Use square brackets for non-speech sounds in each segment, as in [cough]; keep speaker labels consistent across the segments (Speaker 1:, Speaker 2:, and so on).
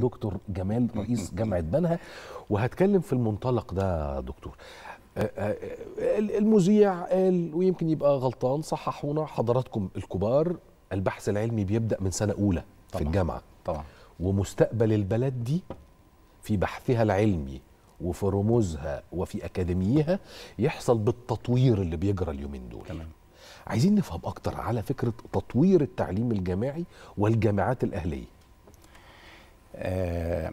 Speaker 1: دكتور جمال رئيس [laughs] جامعه بنها وهتكلم في المنطلق ده دكتور أه، أه، المذيع قال ويمكن يبقى غلطان صححونا حضراتكم الكبار البحث العلمي بيبدا من سنه اولى في طبعا. الجامعه طبعا ومستقبل البلد دي في بحثها العلمي وفي رموزها وفي اكاديميها يحصل بالتطوير اللي بيجرى اليومين دول تمام عايزين نفهم اكتر على فكره تطوير التعليم الجامعي والجامعات الاهليه آه،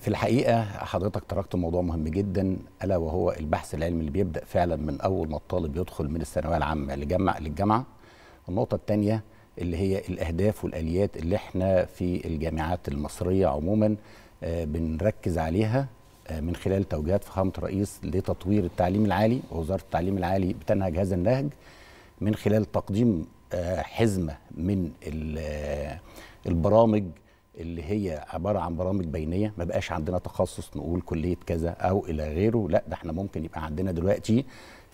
Speaker 1: في الحقيقه حضرتك تركت موضوع مهم جدا الا وهو البحث العلمي اللي بيبدا فعلا من اول ما الطالب يدخل من الثانويه العامه لجمع للجامعه النقطه الثانيه اللي هي الاهداف والاليات اللي احنا في الجامعات المصريه عموما آه، بنركز عليها آه، من خلال توجيهات فخامه الرئيس لتطوير التعليم العالي ووزاره التعليم العالي بتنهج هذا النهج من خلال تقديم حزمه من البرامج اللي هي عباره عن برامج بينيه ما بقاش عندنا تخصص نقول كليه كذا او الى غيره لا ده احنا ممكن يبقى عندنا دلوقتي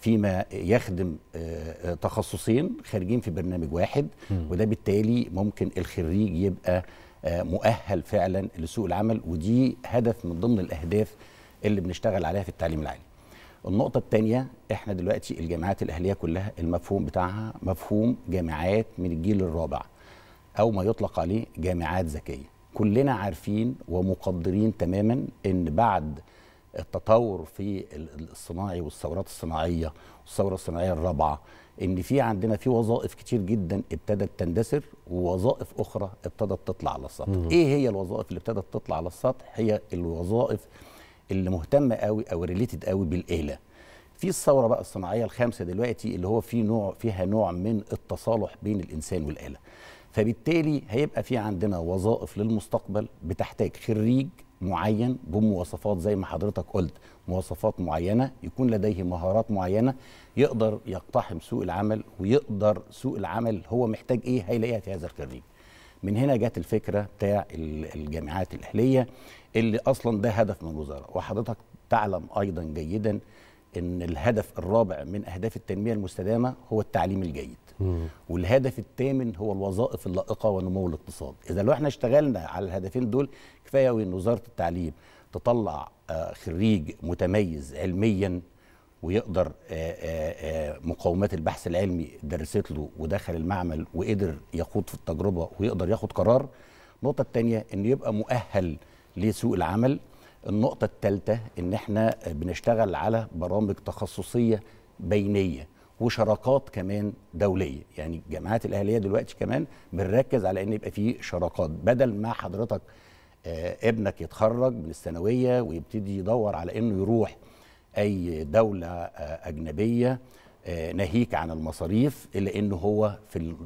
Speaker 1: فيما يخدم آه، آه، تخصصين خارجين في برنامج واحد وده بالتالي ممكن الخريج يبقى آه، مؤهل فعلا لسوق العمل ودي هدف من ضمن الاهداف اللي بنشتغل عليها في التعليم العالي النقطة الثانية احنا دلوقتي الجامعات الأهلية كلها المفهوم بتاعها مفهوم جامعات من الجيل الرابع او ما يطلق عليه جامعات ذكيه كلنا عارفين ومقدرين تماما ان بعد التطور في الصناعي والثورات الصناعيه والثوره الصناعيه الرابعه ان في عندنا في وظائف كتير جدا ابتدت تندثر ووظائف اخرى ابتدت تطلع على السطح مم. ايه هي الوظائف اللي ابتدت تطلع على السطح هي الوظائف اللي مهتمه قوي او ريليتد قوي بالاله في الثوره بقى الصناعيه الخامسه دلوقتي اللي هو في نوع فيها نوع من التصالح بين الانسان والاله فبالتالي هيبقى في عندنا وظائف للمستقبل بتحتاج خريج معين بمواصفات زي ما حضرتك قلت مواصفات معينه يكون لديه مهارات معينه يقدر يقتحم سوق العمل ويقدر سوق العمل هو محتاج ايه هيلاقيها في هذا الخريج من هنا جت الفكره بتاع الجامعات الاهليه اللي اصلا ده هدف من الوزارة وحضرتك تعلم ايضا جيدا ان الهدف الرابع من اهداف التنميه المستدامه هو التعليم الجيد مم. والهدف الثامن هو الوظائف اللائقه ونمو الاقتصاد اذا لو احنا اشتغلنا على الهدفين دول كفايه وان وزاره التعليم تطلع آه، خريج متميز علميا ويقدر آه، آه، مقومات البحث العلمي درست له ودخل المعمل وقدر يخوض في التجربه ويقدر ياخد قرار النقطه الثانيه انه يبقى مؤهل لسوق العمل النقطة الثالثة إن إحنا بنشتغل على برامج تخصصية بينية وشراكات كمان دوليه يعني الجامعات الاهليه دلوقتي كمان بنركز على ان يبقى في شراكات بدل ما حضرتك آه، ابنك يتخرج من الثانويه ويبتدي يدور على انه يروح اي دوله آه، اجنبيه آه، ناهيك عن المصاريف الا انه هو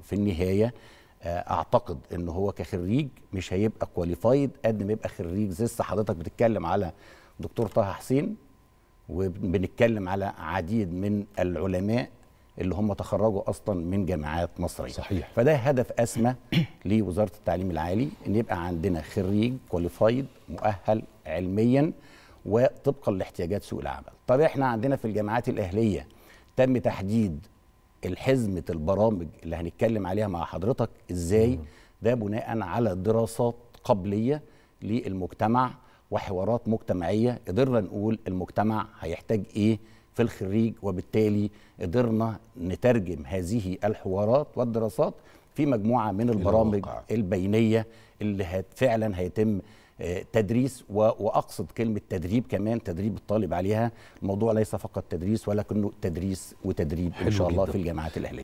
Speaker 1: في النهايه آه، اعتقد ان هو كخريج مش هيبقى كواليفايد قد ما يبقى خريج لسه حضرتك بتتكلم على دكتور طه حسين وبنتكلم على عديد من العلماء اللي هم تخرجوا اصلا من جامعات مصريه صحيح فده هدف اسمى [clears throat] لوزاره التعليم العالي ان يبقى عندنا خريج كواليفايد مؤهل علميا وطبقا لاحتياجات سوق العمل طب احنا عندنا في الجامعات الاهليه تم تحديد الحزمه البرامج اللي هنتكلم عليها مع حضرتك ازاي ده بناء على دراسات قبليه للمجتمع وحوارات مجتمعيه قدرنا نقول المجتمع هيحتاج ايه في الخريج وبالتالي قدرنا نترجم هذه الحوارات والدراسات في مجموعه من البرامج البينيه اللي هت فعلا هيتم تدريس واقصد كلمه تدريب كمان تدريب الطالب عليها الموضوع ليس فقط تدريس ولكنه تدريس وتدريب ان شاء الله جدا. في الجامعات الاهليه